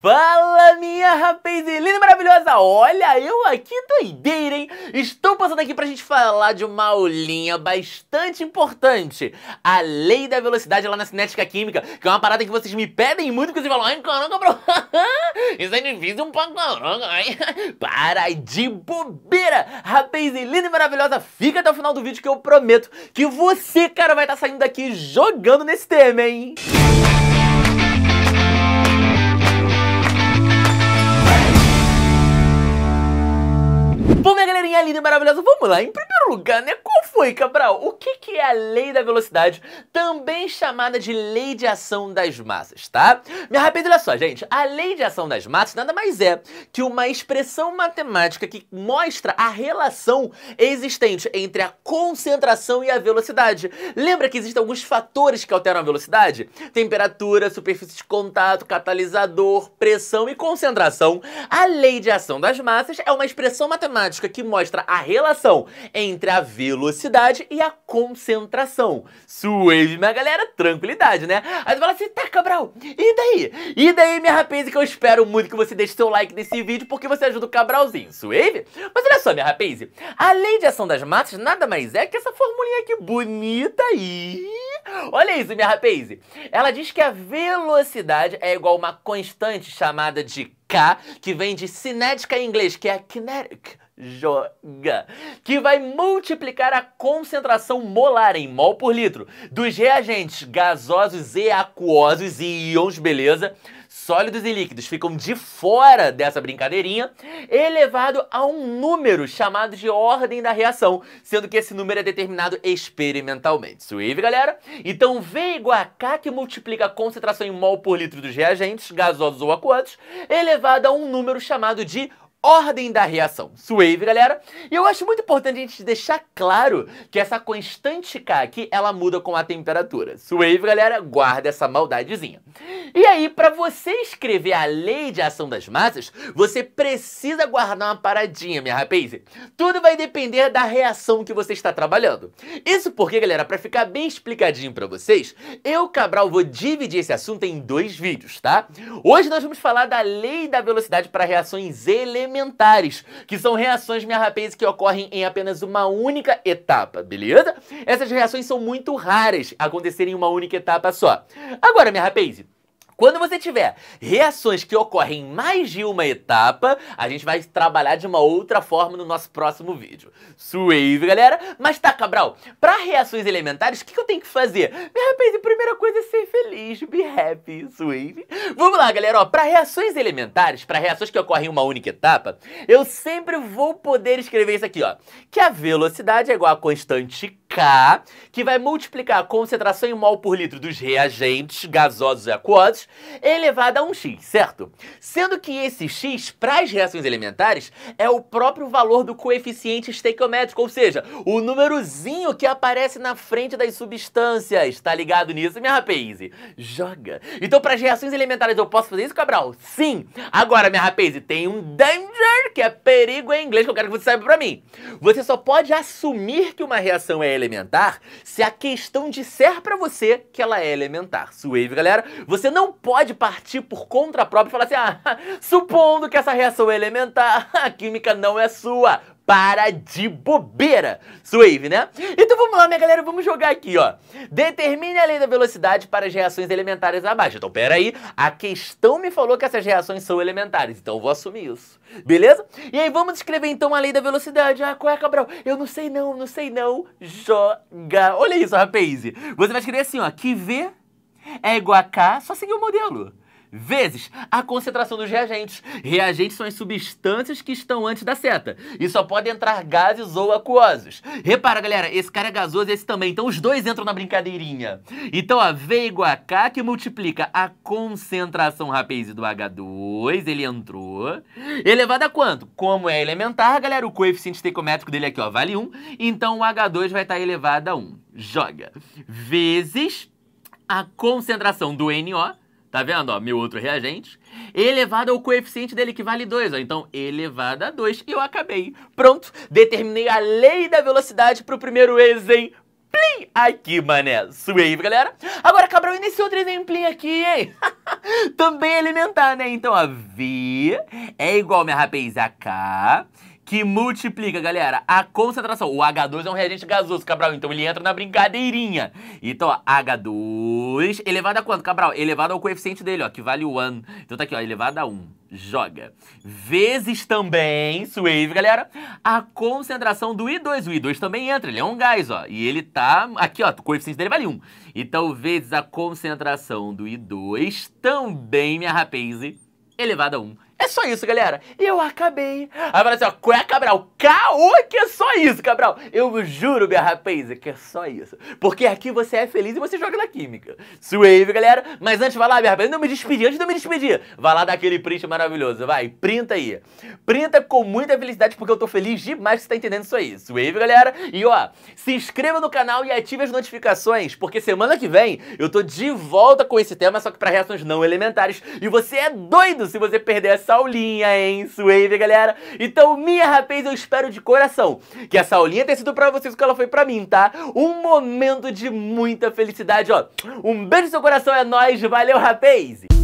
Fala minha rapaziada maravilhosa, olha eu aqui doideira, hein? Estou passando aqui pra gente falar de uma aulinha bastante importante, a lei da velocidade lá na cinética química, que é uma parada que vocês me pedem muito, que vocês falam, ai caramba, bro, isso é difícil um pouco, ai, para de bobeira, rapaziada maravilhosa, fica até o final do vídeo que eu prometo que você, cara, vai estar tá saindo daqui jogando nesse tema, hein? Música Bom, minha galerinha linda e maravilhosa, vamos lá. Em primeiro lugar, né? Qual foi, Cabral? O que, que é a lei da velocidade, também chamada de lei de ação das massas, tá? Me arrependo, olha só, gente. A lei de ação das massas nada mais é que uma expressão matemática que mostra a relação existente entre a concentração e a velocidade. Lembra que existem alguns fatores que alteram a velocidade? Temperatura, superfície de contato, catalisador, pressão e concentração. A lei de ação das massas é uma expressão matemática que mostra a relação entre entre a velocidade e a concentração. Suave, minha galera, tranquilidade, né? Aí você fala assim, tá, Cabral, e daí? E daí, minha rapaze? que eu espero muito que você deixe seu like nesse vídeo porque você ajuda o Cabralzinho, suave? Mas olha só, minha rapaze. a lei de ação das massas nada mais é que essa formulinha aqui bonita aí. Olha isso, minha rapaze. Ela diz que a velocidade é igual a uma constante chamada de K, que vem de cinética em inglês, que é kinetic, joga, que vai multiplicar a concentração molar em mol por litro dos reagentes gasosos e aquosos e íons, beleza? sólidos e líquidos ficam de fora dessa brincadeirinha, elevado a um número chamado de ordem da reação, sendo que esse número é determinado experimentalmente. Suave, galera? Então V igual a K, que multiplica a concentração em mol por litro dos reagentes, gasosos ou aquosos, elevado a um número chamado de ordem da reação. Suave, galera. E eu acho muito importante a gente deixar claro que essa constante K aqui, ela muda com a temperatura. Suave, galera, guarda essa maldadezinha. E aí, para você escrever a lei de ação das massas, você precisa guardar uma paradinha, minha rapaz. Tudo vai depender da reação que você está trabalhando. Isso porque, galera, para ficar bem explicadinho para vocês, eu, Cabral, vou dividir esse assunto em dois vídeos, tá? Hoje nós vamos falar da lei da velocidade para reações elementares, que são reações, minha rapaz, que ocorrem em apenas uma única etapa, beleza? Essas reações são muito raras acontecerem em uma única etapa só. Agora, minha rapaziada, quando você tiver reações que ocorrem em mais de uma etapa, a gente vai trabalhar de uma outra forma no nosso próximo vídeo. Suave, galera! Mas tá, Cabral, para reações elementares, o que, que, eu tenho que fazer? Me rapaz, a primeira coisa é ser feliz, be happy, suave. Vamos lá, galera, ó, para reações elementares, para reações que ocorrem em uma única etapa, eu sempre vou poder escrever isso aqui, ó, que a velocidade é igual a constante K, que vai multiplicar a concentração em mol por litro dos reagentes gasosos e aquosos elevada a 1x, certo? Sendo que esse x, para as reações elementares, é o próprio valor do coeficiente estequiométrico, ou seja, o númerozinho que aparece na frente das substâncias. Tá ligado nisso, minha rapaze Joga! Então, para as reações elementares, eu posso fazer isso, Cabral? Sim! Agora, minha rapaze tem um danger, que é perigo em inglês, que eu quero que você saiba pra mim. Você só pode assumir que uma reação é elementar se a questão disser para você que ela é elementar. Suave, galera. Você não pode partir por conta própria e falar assim, ah, supondo que essa reação é elementar, a química não é sua para de bobeira. Suave, né? Então vamos lá, minha galera, vamos jogar aqui, ó. Determine a lei da velocidade para as reações elementares abaixo. Então, peraí, aí, a questão me falou que essas reações são elementares, então eu vou assumir isso. Beleza? E aí vamos escrever então a lei da velocidade. Ah, qual é, Cabral? Eu não sei não, não sei não. Joga. Olha isso, rapaz. Você vai escrever assim, ó, que V é igual a K, só seguir o modelo vezes a concentração dos reagentes. Reagentes são as substâncias que estão antes da seta e só podem entrar gases ou aquosos. Repara, galera, esse cara é gasoso e esse também, então os dois entram na brincadeirinha. Então, ó, V igual a K que multiplica a concentração rapaz do H2, ele entrou, elevado a quanto? Como é elementar, galera, o coeficiente estequiométrico dele aqui, ó, vale 1, então o H2 vai estar elevado a 1. Joga. Vezes a concentração do NO, Tá vendo? Ó, meu outro reagente. Elevado ao coeficiente dele, que vale 2. Ó. Então, elevado a 2. E eu acabei. Pronto. Determinei a lei da velocidade para o primeiro exemplo. Plim! Aqui, mané. Suave, galera. Agora, Cabral, e nesse outro exemplinho aqui, hein? Também é elementar, né? Então, a V é igual, minha rapaz, a K que multiplica, galera, a concentração. O H2 é um reagente gasoso, Cabral, então ele entra na brincadeirinha. Então, ó, H2 elevado a quanto, Cabral? Elevado ao coeficiente dele, ó, que vale 1. Então tá aqui, ó, elevado a 1. Joga. Vezes também, suave, galera, a concentração do I2. O I2 também entra, ele é um gás, ó. E ele tá, aqui, ó, o coeficiente dele vale 1. Então, vezes a concentração do I2 também, minha rapaze, elevado a 1. É só isso, galera. Eu acabei. Aí fala assim, ó, qual é, Cabral? Caô que é só isso, Cabral. Eu juro, minha rapaz, que é só isso. Porque aqui você é feliz e você joga na química. Suave, galera. Mas antes, vai lá, minha rapaz, não me despedir, antes de eu me despedir. Vai lá dar aquele print maravilhoso, vai, printa aí. Printa com muita felicidade, porque eu tô feliz demais que você tá entendendo isso aí. Suave, galera. E ó, se inscreva no canal e ative as notificações, porque semana que vem eu tô de volta com esse tema, só que para reações não elementares. E você é doido se você perder essa essa aulinha, hein? Suave, galera. Então, minha rapaz, eu espero de coração que essa aulinha tenha sido pra vocês o que ela foi pra mim, tá? Um momento de muita felicidade, ó. Um beijo no seu coração, é nóis, valeu, rapaz!